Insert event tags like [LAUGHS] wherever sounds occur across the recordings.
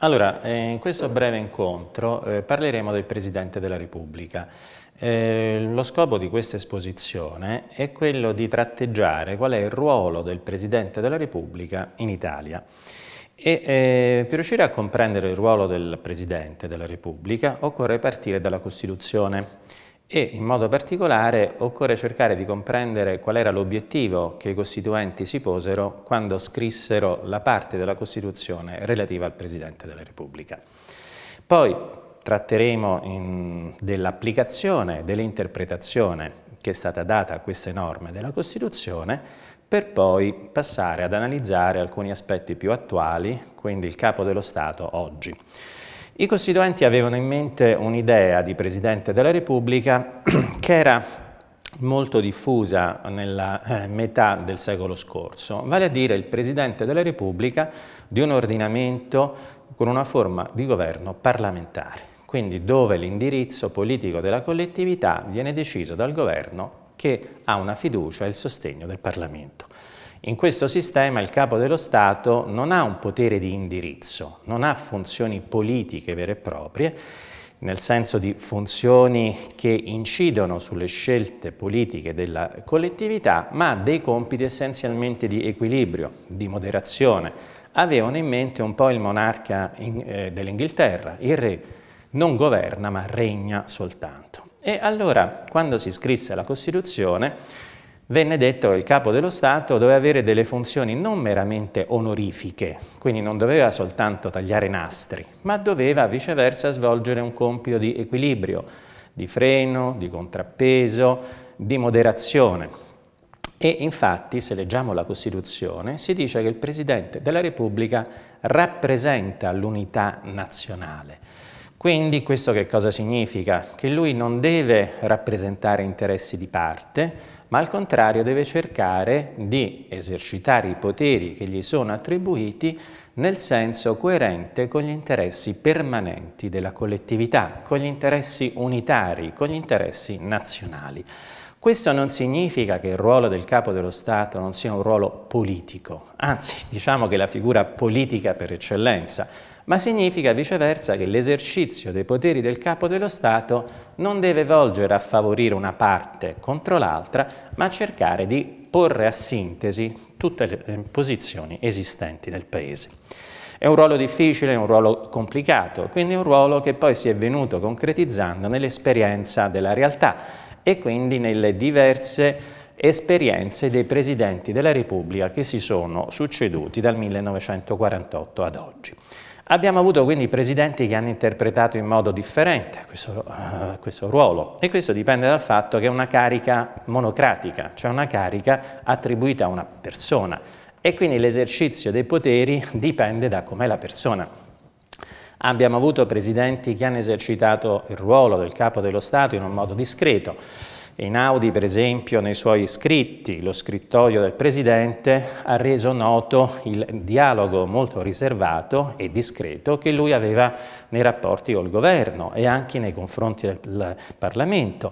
Allora, eh, in questo breve incontro eh, parleremo del Presidente della Repubblica. Eh, lo scopo di questa esposizione è quello di tratteggiare qual è il ruolo del Presidente della Repubblica in Italia. E, eh, per riuscire a comprendere il ruolo del Presidente della Repubblica occorre partire dalla Costituzione e in modo particolare occorre cercare di comprendere qual era l'obiettivo che i Costituenti si posero quando scrissero la parte della Costituzione relativa al Presidente della Repubblica. Poi tratteremo dell'applicazione, dell'interpretazione che è stata data a queste norme della Costituzione per poi passare ad analizzare alcuni aspetti più attuali, quindi il Capo dello Stato oggi. I Costituenti avevano in mente un'idea di Presidente della Repubblica [CLEARS THROAT] che era molto diffusa nella eh, metà del secolo scorso, vale a dire il Presidente della Repubblica di un ordinamento con una forma di governo parlamentare, quindi dove l'indirizzo politico della collettività viene deciso dal governo che ha una fiducia e il sostegno del Parlamento. In questo sistema il capo dello Stato non ha un potere di indirizzo, non ha funzioni politiche vere e proprie, nel senso di funzioni che incidono sulle scelte politiche della collettività, ma ha dei compiti essenzialmente di equilibrio, di moderazione. Avevano in mente un po' il monarca eh, dell'Inghilterra, il re non governa ma regna soltanto. E allora, quando si scrisse la Costituzione, venne detto che il capo dello Stato doveva avere delle funzioni non meramente onorifiche, quindi non doveva soltanto tagliare nastri, ma doveva viceversa svolgere un compito di equilibrio, di freno, di contrappeso, di moderazione. E infatti, se leggiamo la Costituzione, si dice che il Presidente della Repubblica rappresenta l'unità nazionale. Quindi questo che cosa significa? Che lui non deve rappresentare interessi di parte, ma al contrario deve cercare di esercitare i poteri che gli sono attribuiti nel senso coerente con gli interessi permanenti della collettività, con gli interessi unitari, con gli interessi nazionali. Questo non significa che il ruolo del capo dello Stato non sia un ruolo politico, anzi [LAUGHS] diciamo che è la figura politica per eccellenza, ma significa viceversa che l'esercizio dei poteri del capo dello Stato non deve volgere a favorire una parte contro l'altra, ma a cercare di porre a sintesi tutte le eh, posizioni esistenti nel Paese. È un ruolo difficile, è un ruolo complicato, quindi è un ruolo che poi si è venuto concretizzando nell'esperienza della realtà e quindi nelle diverse esperienze dei presidenti della Repubblica che si sono succeduti dal 1948 ad oggi. Abbiamo avuto quindi presidenti che hanno interpretato in modo differente questo, uh, questo, ruolo e questo dipende dal fatto che è una carica monocratica, cioè una carica attribuita a una persona e quindi l'esercizio dei poteri dipende da com'è la persona. Abbiamo avuto presidenti che hanno esercitato il ruolo del capo dello Stato in un modo discreto, Einaudi, per esempio, nei suoi scritti, lo scrittoio del Presidente, ha reso noto il dialogo molto riservato e discreto che lui aveva nei rapporti col governo e anche nei confronti del Parlamento.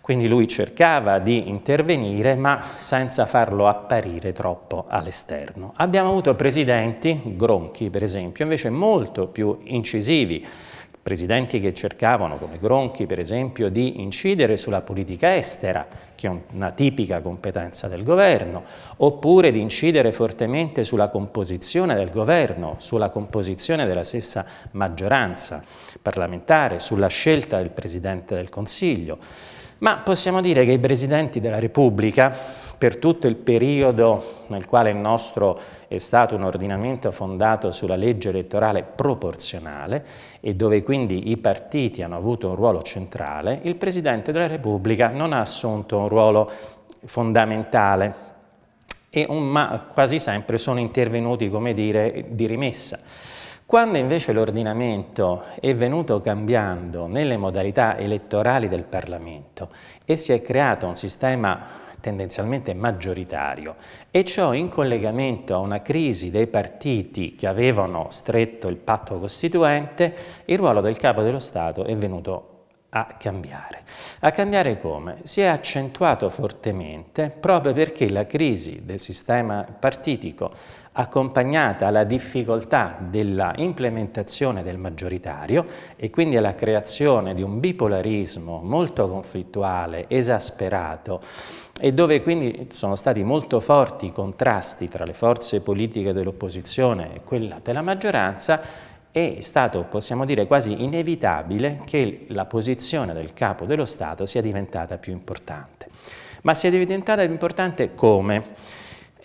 Quindi lui cercava di intervenire ma senza farlo apparire troppo all'esterno. Abbiamo avuto presidenti, Gronchi per esempio, invece molto più incisivi presidenti che cercavano, come Gronchi per esempio, di incidere sulla politica estera, che è una tipica competenza del governo, oppure di incidere fortemente sulla composizione del governo, sulla composizione della stessa maggioranza parlamentare, sulla scelta del Presidente del Consiglio. Ma possiamo dire che i presidenti della Repubblica, per tutto il periodo nel quale il nostro è stato un ordinamento fondato sulla legge elettorale proporzionale e dove quindi i partiti hanno avuto un ruolo centrale, il Presidente della Repubblica non ha assunto un ruolo fondamentale, un, ma quasi sempre sono intervenuti, come dire, di rimessa. Quando invece l'ordinamento è venuto cambiando nelle modalità elettorali del Parlamento e si è creato un sistema tendenzialmente maggioritario e ciò in collegamento a una crisi dei partiti che avevano stretto il patto costituente, il ruolo del capo dello Stato è venuto a cambiare. A cambiare come? Si è accentuato fortemente proprio perché la crisi del sistema partitico accompagnata alla difficoltà della implementazione del maggioritario e quindi alla creazione di un bipolarismo molto conflittuale, esasperato e dove quindi sono stati molto forti i contrasti tra le forze politiche dell'opposizione e quella della maggioranza è stato, possiamo dire, quasi inevitabile che la posizione del capo dello Stato sia diventata più importante. Ma sia diventata più importante come?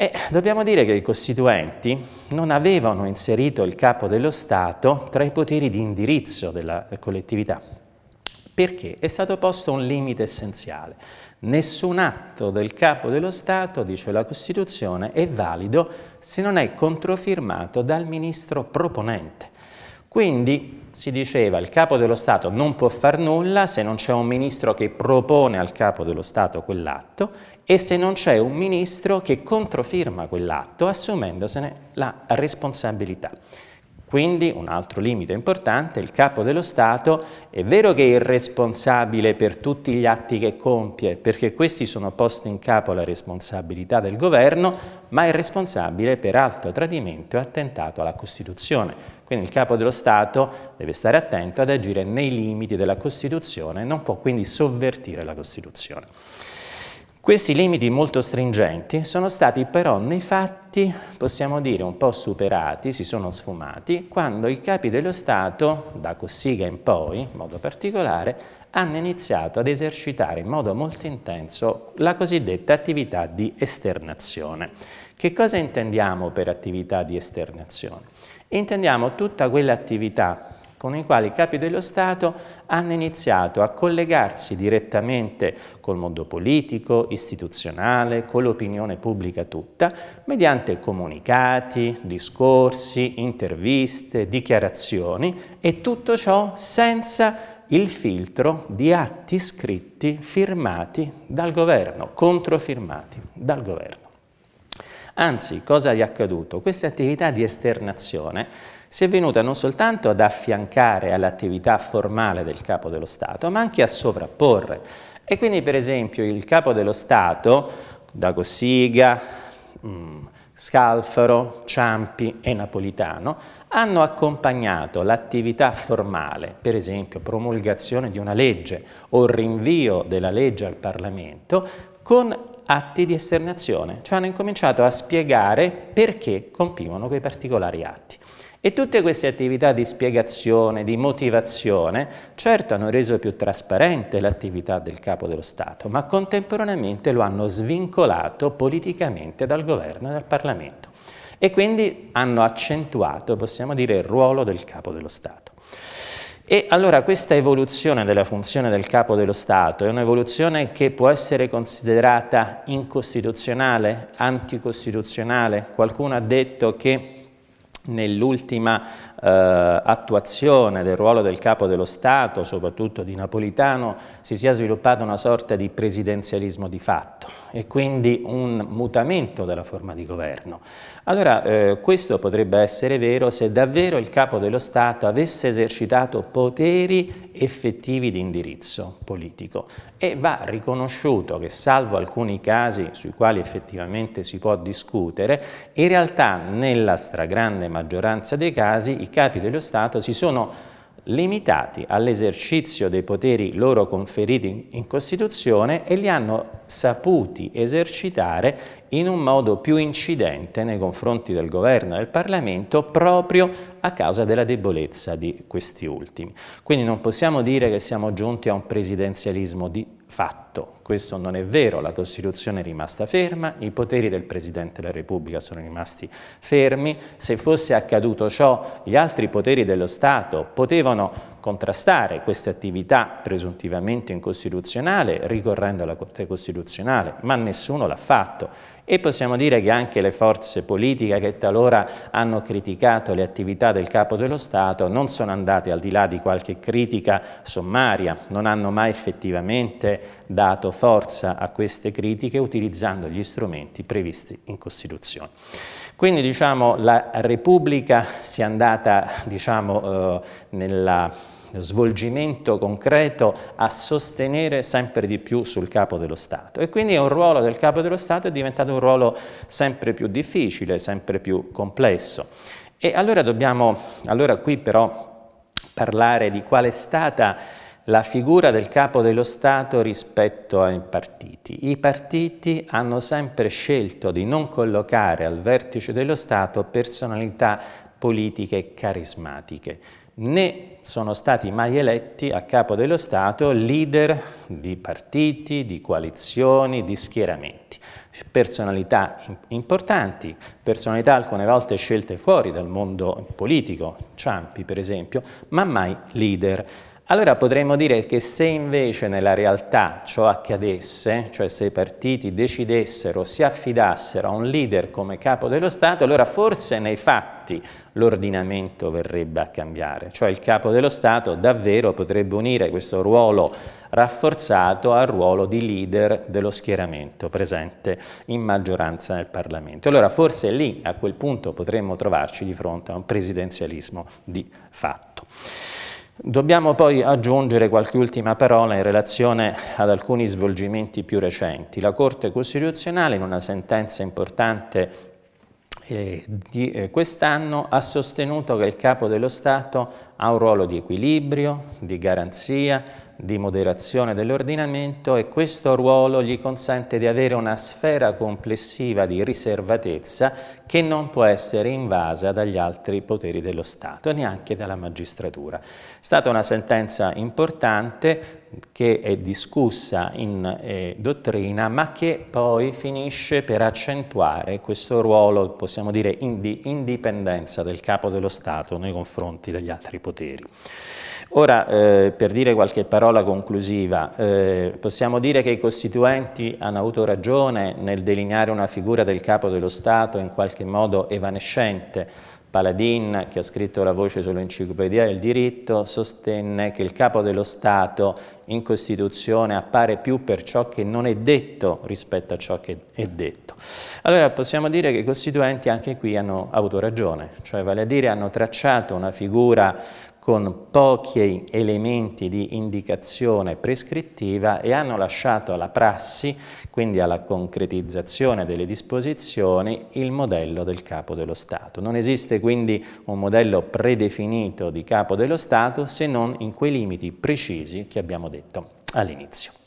E dobbiamo dire che i costituenti non avevano inserito il capo dello Stato tra i poteri di indirizzo della collettività, perché è stato posto un limite essenziale. Nessun atto del capo dello Stato, dice la Costituzione, è valido se non è controfirmato dal ministro proponente. Quindi si diceva il capo dello Stato non può far nulla se non c'è un ministro che propone al capo dello Stato quell'atto e se non c'è un ministro che controfirma quell'atto assumendosene la responsabilità. Quindi un altro limite importante, il capo dello Stato è vero che è il responsabile per tutti gli atti che compie, perché questi sono posti in capo alla responsabilità del governo, ma è responsabile per alto tradimento e attentato alla Costituzione. Quindi il capo dello Stato deve stare attento ad agire nei limiti della Costituzione, non può quindi sovvertire la Costituzione. Questi limiti molto stringenti sono stati però nei fatti, possiamo dire, un po' superati, si sono sfumati, quando i capi dello Stato, da Cossiga in poi, in modo particolare, hanno iniziato ad esercitare in modo molto intenso la cosiddetta attività di esternazione. Che cosa intendiamo per attività di esternazione? Intendiamo tutta quell'attività con i quali i capi dello Stato hanno iniziato a collegarsi direttamente col mondo politico, istituzionale, con l'opinione pubblica tutta, mediante comunicati, discorsi, interviste, dichiarazioni e tutto ciò senza il filtro di atti scritti firmati dal governo, controfirmati dal governo. Anzi, cosa gli è accaduto? Queste attività di esternazione si è venuta non soltanto ad affiancare all'attività formale del Capo dello Stato, ma anche a sovrapporre. E quindi per esempio il Capo dello Stato, da Cossiga, mm, Scalfaro, Ciampi e Napolitano, hanno accompagnato l'attività formale, per esempio promulgazione di una legge o rinvio della legge al Parlamento, con atti di esternazione, cioè hanno incominciato a spiegare perché compivano quei particolari atti. E tutte queste attività di spiegazione, di motivazione, certo hanno reso più trasparente l'attività del capo dello Stato, ma contemporaneamente lo hanno svincolato politicamente dal governo e dal Parlamento. E quindi hanno accentuato, possiamo dire, il ruolo del capo dello Stato. E allora questa evoluzione della funzione del capo dello Stato è un'evoluzione che può essere considerata incostituzionale, anticostituzionale. Qualcuno ha detto che nell'ultima eh, attuazione del ruolo del capo dello Stato, soprattutto di Napolitano, si sia sviluppata una sorta di presidenzialismo di fatto e quindi un mutamento della forma di governo. Allora eh, questo potrebbe essere vero se davvero il capo dello Stato avesse esercitato poteri effettivi di indirizzo politico e va riconosciuto che salvo alcuni casi sui quali effettivamente si può discutere, in realtà nella stragrande maggioranza dei casi i capi dello Stato si sono limitati all'esercizio dei poteri loro conferiti in Costituzione e li hanno saputi esercitare in un modo più incidente nei confronti del governo e del Parlamento proprio a causa della debolezza di questi ultimi. Quindi non possiamo dire che siamo giunti a un presidenzialismo di fatto, questo non è vero, la Costituzione è rimasta ferma, i poteri del Presidente della Repubblica sono rimasti fermi, se fosse accaduto ciò gli altri poteri dello Stato potevano contrastare queste attività presuntivamente incostituzionali ricorrendo alla Corte Costituzionale, ma nessuno l'ha fatto. E possiamo dire che anche le forze politiche che talora hanno criticato le attività del Capo dello Stato non sono andate al di là di qualche critica sommaria, non hanno mai effettivamente dato forza a queste critiche utilizzando gli strumenti previsti in Costituzione. Quindi diciamo, la Repubblica si è andata diciamo, eh, nel svolgimento concreto a sostenere sempre di più sul capo dello Stato e quindi un ruolo del capo dello Stato è diventato un ruolo sempre più difficile, sempre più complesso. E allora dobbiamo, allora qui però parlare di qual è stata la figura del capo dello Stato rispetto ai partiti. I partiti hanno sempre scelto di non collocare al vertice dello Stato personalità politiche carismatiche, né sono stati mai eletti a capo dello Stato leader di partiti, di coalizioni, di schieramenti. Personalità importanti, personalità alcune volte scelte fuori dal mondo politico, Ciampi per esempio, ma mai leader. Allora potremmo dire che se invece nella realtà ciò accadesse, cioè se i partiti decidessero, si affidassero a un leader come capo dello Stato, allora forse nei fatti l'ordinamento verrebbe a cambiare, cioè il capo dello Stato davvero potrebbe unire questo ruolo rafforzato al ruolo di leader dello schieramento presente in maggioranza nel Parlamento. Allora forse lì a quel punto potremmo trovarci di fronte a un presidenzialismo di fatto. Dobbiamo poi aggiungere qualche ultima parola in relazione ad alcuni svolgimenti più recenti. La Corte Costituzionale, in una sentenza importante eh, di eh, quest'anno, ha sostenuto che il Capo dello Stato ha un ruolo di equilibrio, di garanzia, di moderazione dell'ordinamento e questo ruolo gli consente di avere una sfera complessiva di riservatezza che non può essere invasa dagli altri poteri dello Stato, e neanche dalla magistratura. È stata una sentenza importante che è discussa in eh, dottrina, ma che poi finisce per accentuare questo ruolo, possiamo dire, di indipendenza del capo dello Stato nei confronti degli altri poteri. Ora, eh, per dire qualche parola conclusiva, eh, possiamo dire che i costituenti hanno avuto ragione nel delineare una figura del capo dello Stato in qualche modo evanescente. Paladin, che ha scritto la voce sull'enciclopedia del diritto, sostenne che il capo dello Stato in Costituzione appare più per ciò che non è detto rispetto a ciò che è detto. Allora possiamo dire che i Costituenti anche qui hanno avuto ragione, cioè vale a dire hanno tracciato una figura con pochi elementi di indicazione prescrittiva e hanno lasciato alla prassi, quindi alla concretizzazione delle disposizioni, il modello del capo dello Stato. Non esiste quindi un modello predefinito di capo dello Stato se non in quei limiti precisi che abbiamo detto all'inizio.